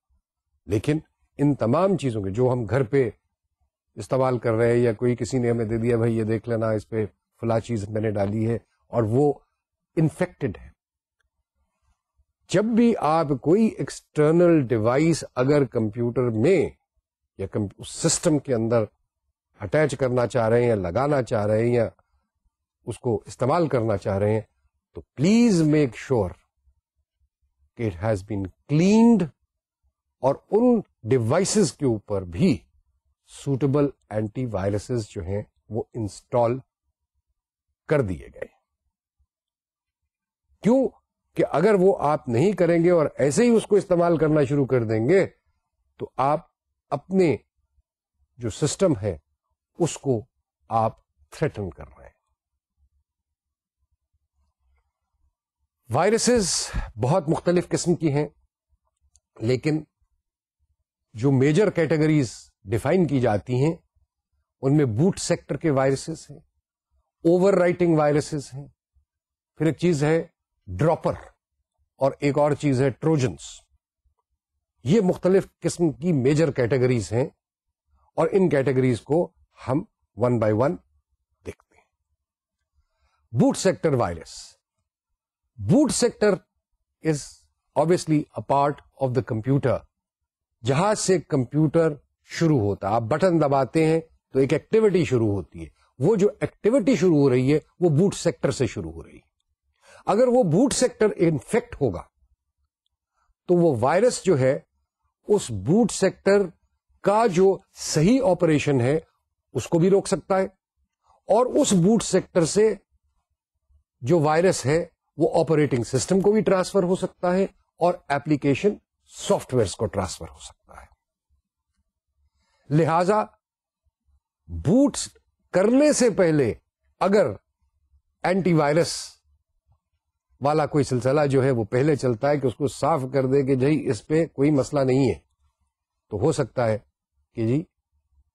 लेकिन इन तमाम चीज़ों के जो हम घर पे इस्तेमाल कर रहे हैं या कोई किसी ने हमें दे दिया भाई ये देख लेना इस पर फला चीज़ मैंने डाली है और वो इन्फेक्टेड है जब भी आप कोई एक्सटर्नल डिवाइस अगर कंप्यूटर में या उस सिस्टम के अंदर अटैच करना चाह रहे हैं या लगाना चाह रहे हैं या उसको इस्तेमाल करना चाह रहे हैं तो प्लीज मेक श्योर कि इट हैज बीन क्लीन्ड और उन डिवाइसेस के ऊपर भी सूटेबल एंटीवायरसेस जो हैं वो इंस्टॉल कर दिए गए क्यों कि अगर वो आप नहीं करेंगे और ऐसे ही उसको इस्तेमाल करना शुरू कर देंगे तो आप अपने जो सिस्टम है उसको आप थ्रेटन कर रहे हैं वायरसेस बहुत मुख्तलिफ किस्म की हैं लेकिन जो मेजर कैटेगरीज डिफाइन की जाती हैं उनमें बूट सेक्टर के वायरसेस हैं ओवर राइटिंग वायरसेस हैं फिर एक चीज है ड्रॉपर और एक और चीज है ट्रोजन्स ये मुख्तलिफ किस्म की मेजर कैटेगरीज हैं और इन कैटेगरीज को हम वन बाय वन देखते हैं boot sector virus boot sector is obviously a part of the computer जहां से कंप्यूटर शुरू होता है आप बटन दबाते हैं तो एक एक्टिविटी शुरू होती है वो जो एक्टिविटी शुरू हो रही है वो बूट सेक्टर से शुरू हो रही है अगर वो बूट सेक्टर इन्फेक्ट होगा तो वो वायरस जो है उस बूट सेक्टर का जो सही ऑपरेशन है उसको भी रोक सकता है और उस बूट सेक्टर से जो वायरस है वो ऑपरेटिंग सिस्टम को भी ट्रांसफर हो सकता है और एप्लीकेशन सॉफ्टवेयर को ट्रांसफर हो सकता है लिहाजा बूट करने से पहले अगर एंटीवायरस वाला कोई सिलसिला जो है वो पहले चलता है कि उसको साफ कर दे कि जी इस पर कोई मसला नहीं है तो हो सकता है कि जी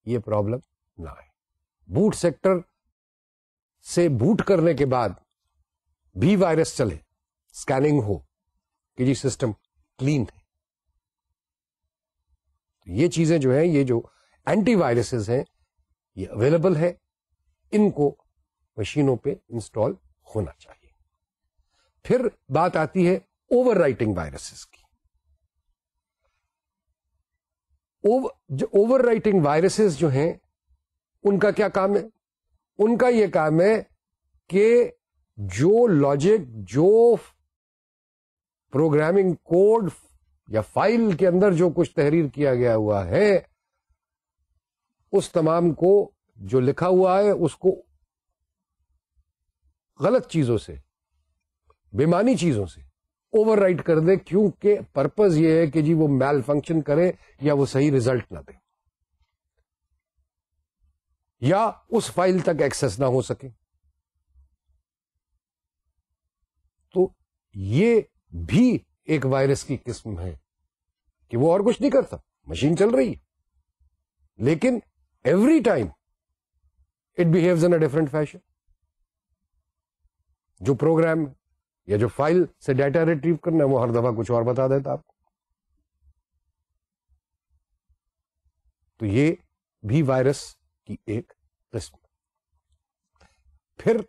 ये प्रॉब्लम ना आए बूट सेक्टर से बूट करने के बाद भी वायरस चले स्कैनिंग हो कि जी सिस्टम क्लीन है तो ये चीजें जो है ये जो एंटीवायरसेस हैं ये अवेलेबल है इनको मशीनों पे इंस्टॉल होना चाहिए फिर बात आती है ओवर राइटिंग वायरसेस की जो ओवर राइटिंग वायरसेस जो हैं उनका क्या काम है उनका यह काम है कि जो लॉजिक जो प्रोग्रामिंग कोड या फाइल के अंदर जो कुछ तहरीर किया गया हुआ है उस तमाम को जो लिखा हुआ है उसको गलत चीजों से बेमानी चीजों से ओवरराइट कर दे क्योंकि पर्पज ये है कि जी वो मैल फंक्शन करे या वो सही रिजल्ट ना दे या उस फाइल तक एक्सेस ना हो सके तो ये भी एक वायरस की किस्म है कि वो और कुछ नहीं करता मशीन चल रही है लेकिन every time it behaves in a different fashion जो प्रोग्राम है या जो फाइल से डाटा रिट्रीव करना है वो हर दफा कुछ और बता देता आपको तो ये भी वायरस की एक किस्म फिर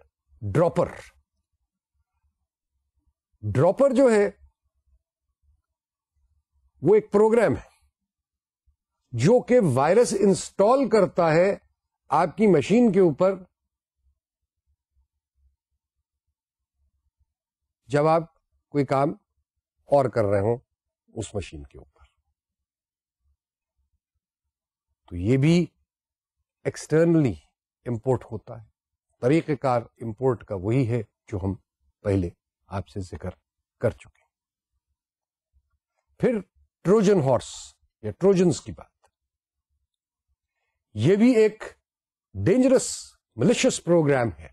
ड्रॉपर ड्रॉपर जो है वो एक प्रोग्राम है जो कि वायरस इंस्टॉल करता है आपकी मशीन के ऊपर जब आप कोई काम और कर रहे हो उस मशीन के ऊपर तो ये भी एक्सटर्नली इंपोर्ट होता है तरीक़ेकार इंपोर्ट का वही है जो हम पहले आपसे जिक्र कर चुके फिर ट्रोजन हॉर्स या ट्रोजन की बात यह भी एक डेंजरस मलिशियस प्रोग्राम है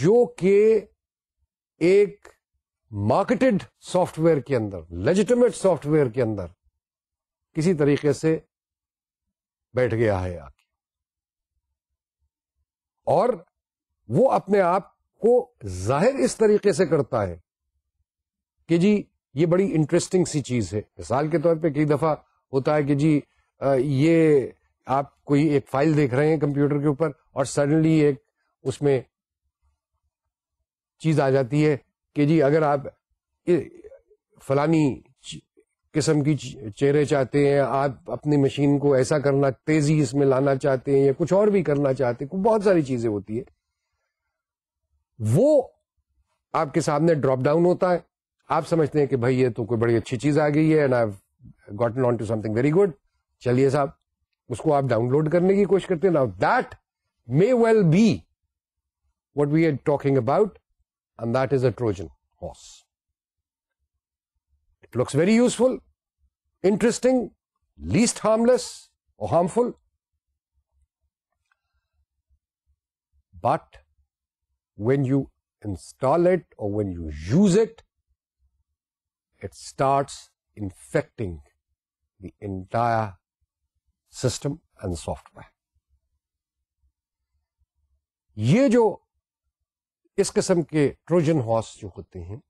जो कि एक मार्केटेड सॉफ्टवेयर के अंदर लेजिटिमेट सॉफ्टवेयर के अंदर किसी तरीके से बैठ गया है आके और वो अपने आप को जाहिर इस तरीके से करता है कि जी ये बड़ी इंटरेस्टिंग सी चीज है मिसाल के तौर पे कई दफा होता है कि जी ये आप कोई एक फाइल देख रहे हैं कंप्यूटर के ऊपर और सडनली एक उसमें चीज़ आ जाती है कि जी अगर आप फलानी किस्म की चेहरे चाहते हैं आप अपनी मशीन को ऐसा करना तेजी इसमें लाना चाहते हैं या कुछ और भी करना चाहते हैं बहुत सारी चीजें होती है वो आपके सामने ड्रॉप डाउन होता है आप समझते हैं कि भाई ये तो कोई बड़ी अच्छी चीज आ गई है and I gotten on to something very good चलिए साहब उसको आप डाउनलोड करने की कोशिश करते हैं now that may well be what we are talking about and that is a Trojan horse. It looks very useful, interesting, least harmless or harmful. But when you install it or when you use it, it starts infecting the entire system and software. ये जो इस किस्म के ट्रोजन हॉर्स जो होते हैं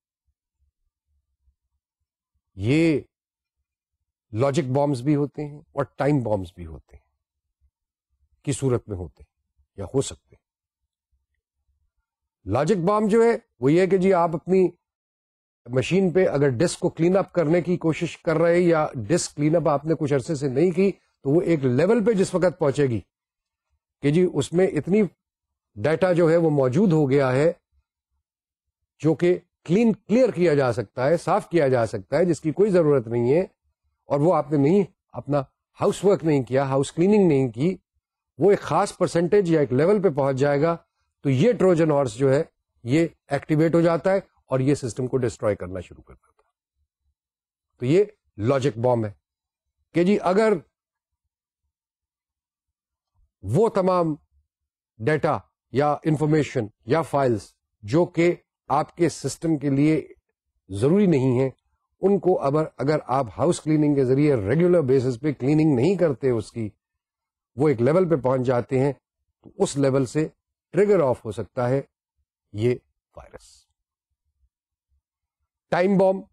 ये लॉजिक बॉम्ब्स भी होते हैं और टाइम बॉम्ब्स भी होते हैं की सूरत में होते हैं या हो सकते हैं लॉजिक बॉम्ब जो है वो ये कि जी आप अपनी मशीन पे अगर डिस्क को क्लीन अप करने की कोशिश कर रहे हैं या डिस्क क्लीन अप आपने कुछ अरसे से नहीं की तो वो एक लेवल पे जिस वक्त पहुंचेगी कि जी उसमें इतनी डाटा जो है वो मौजूद हो गया है जो कि क्लीन क्लियर किया जा सकता है साफ किया जा सकता है जिसकी कोई जरूरत नहीं है और वो आपने नहीं अपना हाउस वर्क नहीं किया हाउस क्लीनिंग नहीं की वो एक खास परसेंटेज या एक लेवल पे पहुंच जाएगा तो ये ट्रोजन हॉर्स जो है ये एक्टिवेट हो जाता है और ये सिस्टम को डिस्ट्रॉय करना शुरू कर देता है तो ये लॉजिक बॉम्ब है कि जी अगर वो तमाम डेटा या इंफॉर्मेशन या फाइल्स जो कि आपके सिस्टम के लिए जरूरी नहीं है उनको अगर अगर आप हाउस क्लीनिंग के जरिए रेगुलर बेसिस पे क्लीनिंग नहीं करते उसकी वो एक लेवल पे पहुंच जाते हैं तो उस लेवल से ट्रिगर ऑफ हो सकता है ये वायरस टाइम बॉम्ब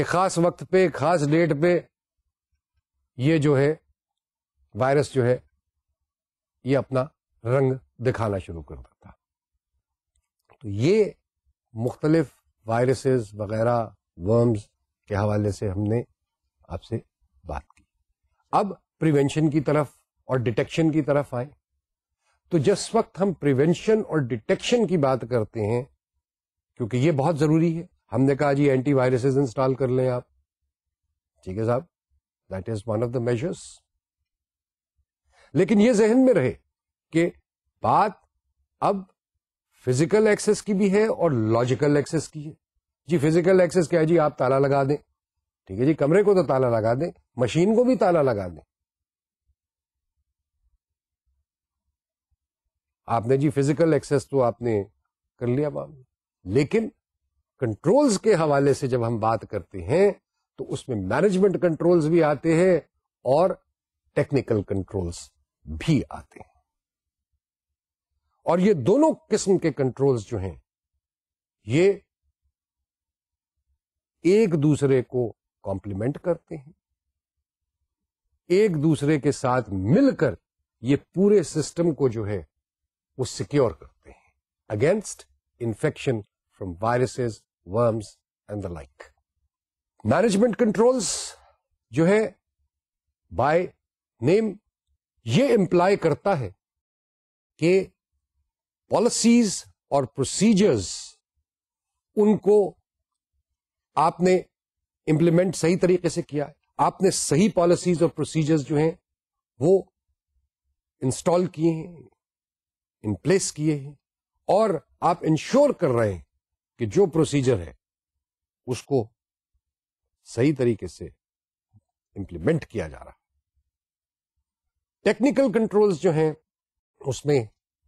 एक खास वक्त पे खास डेट पे ये जो है वायरस जो है ये अपना रंग दिखाना शुरू कर दे तो ये मुख्तलफ वायरसेस वगैरह वर्म्स के हवाले से हमने आपसे बात की अब प्रिवेंशन की तरफ और डिटेक्शन की तरफ आए तो जिस वक्त हम प्रिवेंशन और डिटेक्शन की बात करते हैं क्योंकि ये बहुत जरूरी है हमने कहा जी एंटी वायरसेज इंस्टॉल कर लें आप ठीक है साहब that is one of the measures लेकिन ये जहन में रहे कि बात अब फिजिकल एक्सेस की भी है और लॉजिकल एक्सेस की है जी फिजिकल एक्सेस क्या है जी आप ताला लगा दें ठीक है जी कमरे को तो ताला लगा दें मशीन को भी ताला लगा दें आपने जी फिजिकल एक्सेस तो आपने कर लिया मामला लेकिन कंट्रोल्स के हवाले से जब हम बात करते हैं तो उसमें मैनेजमेंट कंट्रोल्स भी आते हैं और टेक्निकल कंट्रोल्स भी आते हैं और ये दोनों किस्म के कंट्रोल्स जो हैं ये एक दूसरे को कॉम्प्लीमेंट करते हैं एक दूसरे के साथ मिलकर ये पूरे सिस्टम को जो है वो सिक्योर करते हैं against infection from viruses worms and the like management controls जो है बाय नेम ये इंप्लाई करता है कि पॉलिसीज और प्रोसीजर्स उनको आपने इंप्लीमेंट सही तरीके से किया है आपने सही पॉलिसीज और प्रोसीजर्स जो हैं वो इंस्टॉल किए हैं इन प्लेस किए हैं और आप इंश्योर कर रहे हैं कि जो प्रोसीजर है उसको सही तरीके से इंप्लीमेंट किया जा रहा है टेक्निकल कंट्रोल्स जो हैं उसमें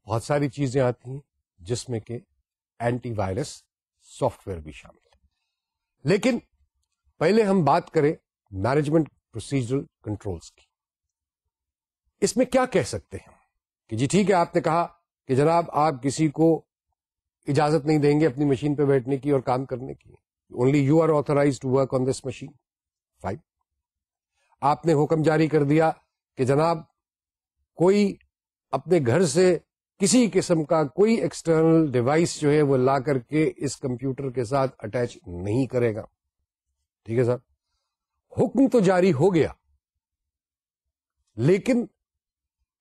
बहुत सारी चीजें आती हैं जिसमें के एंटीवायरस सॉफ्टवेयर भी शामिल है लेकिन पहले हम बात करें मैनेजमेंट प्रोसीजरल कंट्रोल्स की इसमें क्या कह सकते हैं कि जी ठीक है आपने कहा कि जनाब आप किसी को इजाजत नहीं देंगे अपनी मशीन पर बैठने की और काम करने की only you are authorized to work on this machine fine आपने हुक्म जारी कर दिया कि जनाब कोई अपने घर से किसी किस्म का कोई एक्सटर्नल डिवाइस जो है वो ला करके इस कंप्यूटर के साथ अटैच नहीं करेगा ठीक है साहब हुक्म तो जारी हो गया लेकिन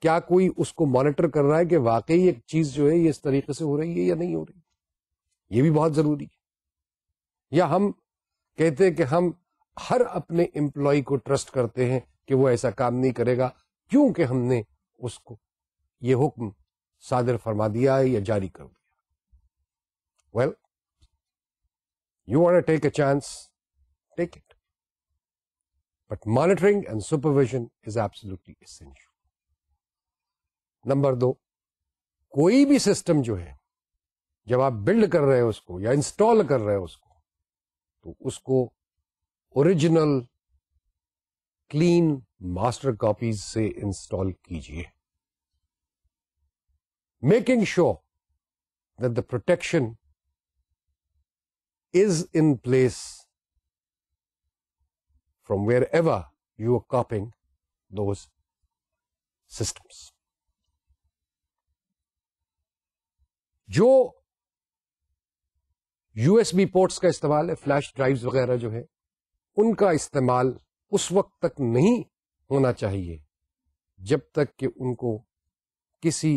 क्या कोई उसको मॉनिटर कर रहा है कि वाकई एक चीज जो है ये इस तरीके से हो रही है या नहीं हो रही ये भी बहुत जरूरी है या हम कहते हैं कि हम हर अपने एम्प्लॉय को ट्रस्ट करते हैं कि वो ऐसा काम नहीं करेगा क्योंकि हमने उसको ये हुक्म सादर फरमा दिया या जारी कर दिया well you want take a chance take it but monitoring and supervision is absolutely essential number दो कोई भी सिस्टम जो है जब आप बिल्ड कर रहे हो उसको या इंस्टॉल कर रहे हो उसको तो उसको ओरिजिनल क्लीन मास्टर कॉपीज से इंस्टॉल कीजिए making sure that the protection is in place from wherever you are copying those systems. जो यूएसबी पोर्ट्स का इस्तेमाल है फ्लैश ड्राइव्स वगैरह जो है उनका इस्तेमाल उस वक्त तक नहीं होना चाहिए जब तक कि उनको किसी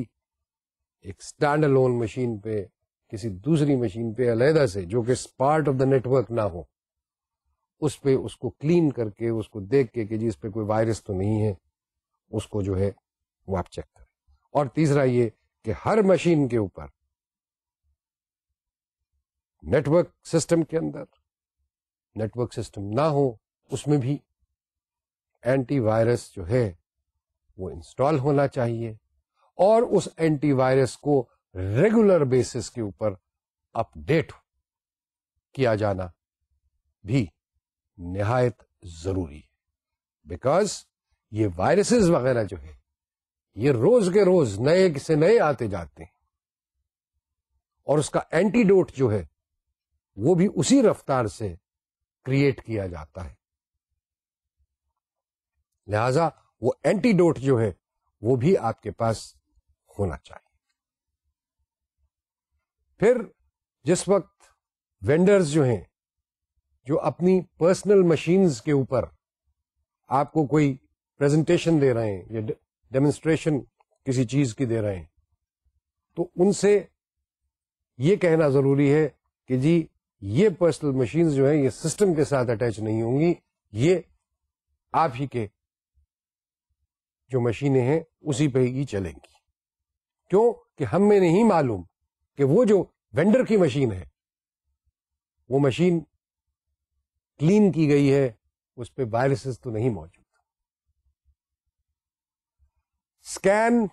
एक स्टैंड अलोन मशीन पे किसी दूसरी मशीन पे अलहदा से जो कि पार्ट ऑफ द नेटवर्क ना हो उस पे उसको क्लीन करके उसको देख के कि जी इस पे कोई वायरस तो नहीं है उसको जो है वो आप चेक करें और तीसरा ये कि हर मशीन के ऊपर नेटवर्क सिस्टम के अंदर नेटवर्क सिस्टम ना हो उसमें भी एंटीवायरस जो है वो इंस्टॉल होना चाहिए और उस एंटीवायरस को रेगुलर बेसिस के ऊपर अपडेट किया जाना भी निहायत जरूरी है बिकॉज ये वायरसेस वगैरह जो है ये रोज के रोज नए से नए आते जाते हैं और उसका एंटीडोट जो है वो भी उसी रफ्तार से क्रिएट किया जाता है लिहाजा वो एंटीडोट जो है वो भी आपके पास होना चाहिए फिर जिस वक्त वेंडर्स जो हैं जो अपनी पर्सनल मशीन्स के ऊपर आपको कोई प्रेजेंटेशन दे रहे हैं या डेमोन्स्ट्रेशन किसी चीज की दे रहे हैं तो उनसे ये कहना जरूरी है कि जी ये पर्सनल मशीन्स जो है ये सिस्टम के साथ अटैच नहीं होंगी ये आप ही के जो मशीनें हैं उसी पे ही चलेंगी क्यों कि हमें नहीं मालूम कि वो जो वेंडर की मशीन है वो मशीन क्लीन की गई है उस पर वायरसेस तो नहीं मौजूद scan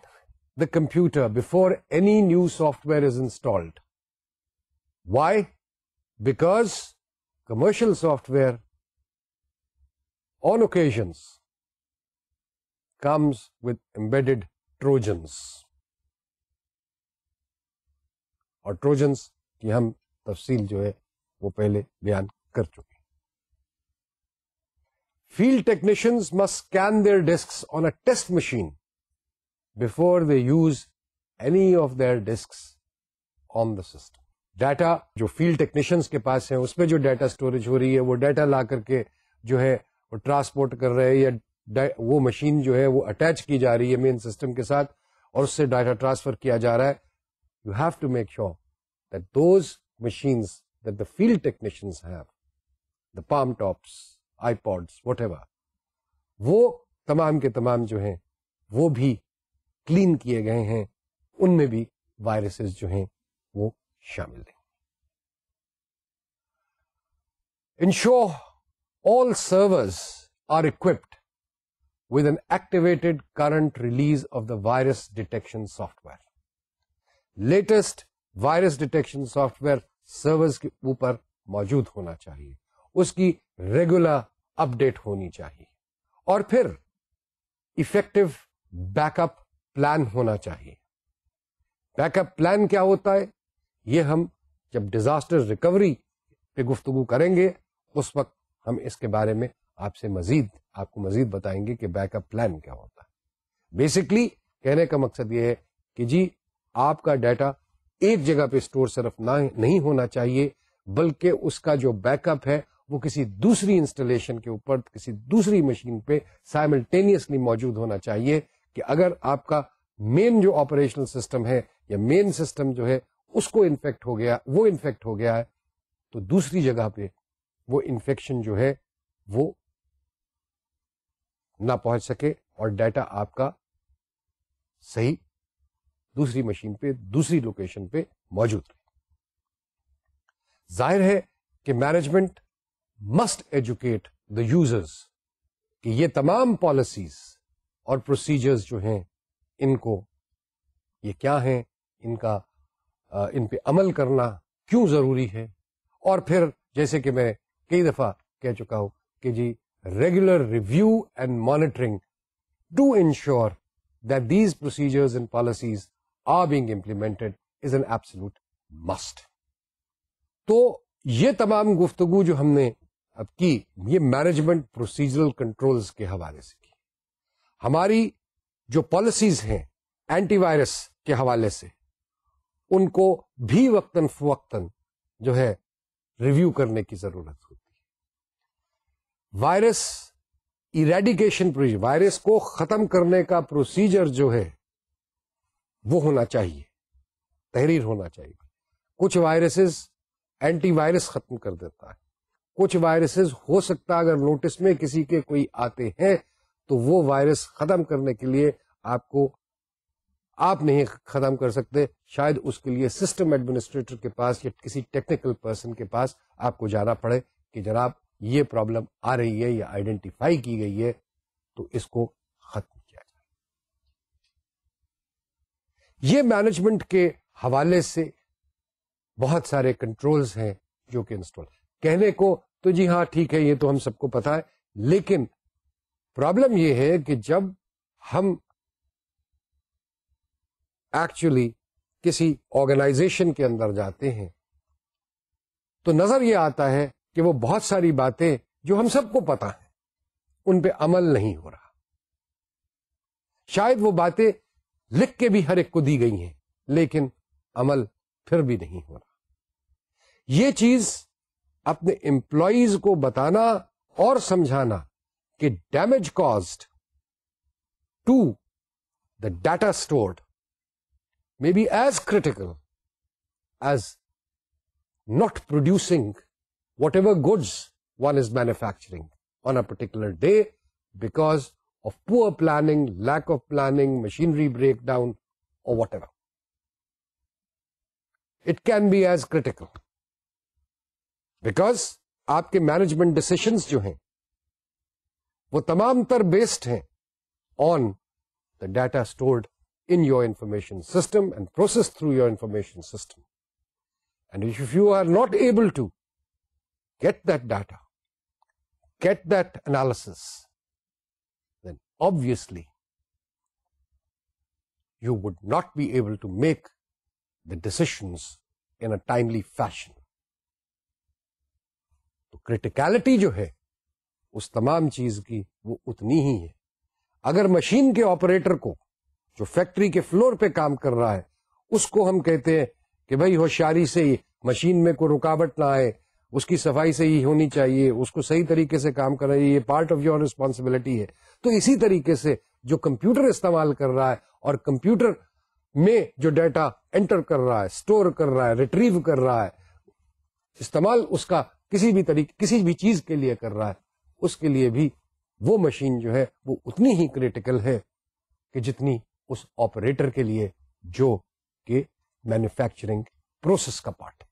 the computer before any new software is installed why because commercial software on occasions comes with embedded Trojans. और ट्रोजन्स की हम तफसील जो है वो पहले बयान कर चुके field technicians must scan their disk on a test machine before they use any of their disk on the system data जो फील्ड टेक्नीशियंस के पास है उसमें जो डाटा स्टोरेज हो रही है वो डाटा ला करके जो है वो ट्रांसपोर्ट कर रहे हैं या वो मशीन जो है वो अटैच की जा रही है मेन सिस्टम के साथ और उससे डाटा ट्रांसफर किया जा रहा है you have to make sure that those machines that the field technicians have, the palm tops, iPods, whatever, वो तमाम के तमाम जो हैं वो भी क्लीन किए गए हैं उनमें भी वायरसेस जो हैं वो शामिल हैं ensure all servers are equipped with an activated current release of the virus detection software. Latest virus detection software servers के ऊपर मौजूद होना चाहिए उसकी रेगुलर अपडेट होनी चाहिए और फिर इफेक्टिव बैकअप प्लान होना चाहिए बैकअप प्लान क्या होता है ये हम जब डिजास्टर रिकवरी पे गुफ्तगु करेंगे उस वक्त हम इसके बारे में आपसे मजीद आपको मजीद बताएंगे कि बैकअप प्लान क्या होता है बेसिकली कहने का मकसद ये है कि जी आपका डाटा एक जगह पे स्टोर सिर्फ ना नहीं होना चाहिए बल्कि उसका जो बैकअप है वो किसी दूसरी इंस्टॉलेशन के ऊपर किसी दूसरी मशीन पे साइमल्टेनियसली मौजूद होना चाहिए कि अगर आपका मेन जो ऑपरेशनल सिस्टम है या मेन सिस्टम जो है उसको इन्फेक्ट हो गया वो इन्फेक्ट हो गया है तो दूसरी जगह पे वो इन्फेक्शन जो है वो ना पहुंच सके और डाटा आपका सही दूसरी मशीन पे दूसरी लोकेशन पे मौजूद जाहिर है कि management must educate the users कि ये तमाम पॉलिसीज और प्रोसीजर्स जो हैं इनको ये क्या हैं इनका इन पे अमल करना क्यों ज़रूरी है और फिर जैसे कि मैं कई दफ़ा कह चुका हूं कि जी regular review and monitoring to ensure that these procedures and policies are being implemented is an absolute must. तो ये तमाम गुफ्तगु जो हमने अब की ये मैनेजमेंट प्रोसीजरल कंट्रोल्स के हवाले से की हमारी जो पॉलिसीज हैं एंटीवायरस के हवाले से उनको भी वक्तन फवक्तन जो है रिव्यू करने की जरूरत होती है वायरस इरेडिकेशन वायरस को खत्म करने का प्रोसीजर जो है वो होना चाहिए तहरीर होना चाहिए कुछ वायरसेस एंटी वायरस खत्म कर देता है कुछ वायरसेस हो सकता है अगर नोटिस में किसी के कोई आते हैं तो वो वायरस खत्म करने के लिए आपको आप नहीं खत्म कर सकते शायद उसके लिए सिस्टम एडमिनिस्ट्रेटर के पास या किसी टेक्निकल पर्सन के पास आपको जाना पड़े कि जरा ये प्रॉब्लम आ रही है या आइडेंटिफाई की गई है तो इसको ये मैनेजमेंट के हवाले से बहुत सारे कंट्रोल्स हैं जो कि इंस्टॉल कहने को तो जी हाँ ठीक है ये तो हम सबको पता है लेकिन प्रॉब्लम ये है कि जब हम एक्चुअली किसी ऑर्गेनाइजेशन के अंदर जाते हैं तो नजर ये आता है कि वो बहुत सारी बातें जो हम सबको पता है उन पे अमल नहीं हो रहा शायद वो बातें लिख के भी हर एक को दी गई हैं लेकिन अमल फिर भी नहीं हो रहा ये चीज अपने एम्प्लॉज को बताना और समझाना कि damage caused to the data stored may be as critical as not producing whatever goods one is manufacturing on a particular day because of poor planning, lack of planning, machinery breakdown, or whatever. It can be as critical. Because आपके मैनेजमेंट डिसीशन जो हैं वो तमाम तर बेस्ड हैं on the data stored in your information system and process through your information system and if you are not able to get that data get that analysis obviously you would not be able to make the decisions in a timely fashion. तो क्रिटिकलिटी जो है उस तमाम चीज की वो उतनी ही है अगर मशीन के ऑपरेटर को जो फैक्ट्री के फ्लोर पे काम कर रहा है उसको हम कहते हैं कि भाई होशियारी से मशीन में कोई रुकावट ना आए उसकी सफाई सही होनी चाहिए उसको सही तरीके से काम करना चाहिए ये पार्ट ऑफ योर रिस्पॉन्सिबिलिटी है तो इसी तरीके से जो कंप्यूटर इस्तेमाल कर रहा है और कंप्यूटर में जो डाटा एंटर कर रहा है स्टोर कर रहा है रिट्रीव कर रहा है इस्तेमाल उसका किसी भी तरीके किसी भी चीज के लिए कर रहा है उसके लिए भी वो मशीन जो है वो उतनी ही क्रिटिकल है कि जितनी उस ऑपरेटर के लिए जो कि मैन्युफैक्चरिंग प्रोसेस का पार्ट है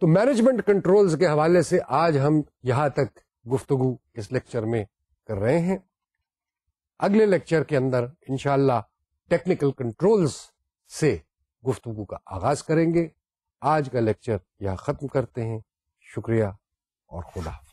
तो मैनेजमेंट कंट्रोल्स के हवाले से आज हम यहां तक गुफ्तगु इस लेक्चर में कर रहे हैं अगले लेक्चर के अंदर इनशाला टेक्निकल कंट्रोल्स से गुफ्तगु का आगाज करेंगे आज का लेक्चर यहां खत्म करते हैं शुक्रिया और खुदा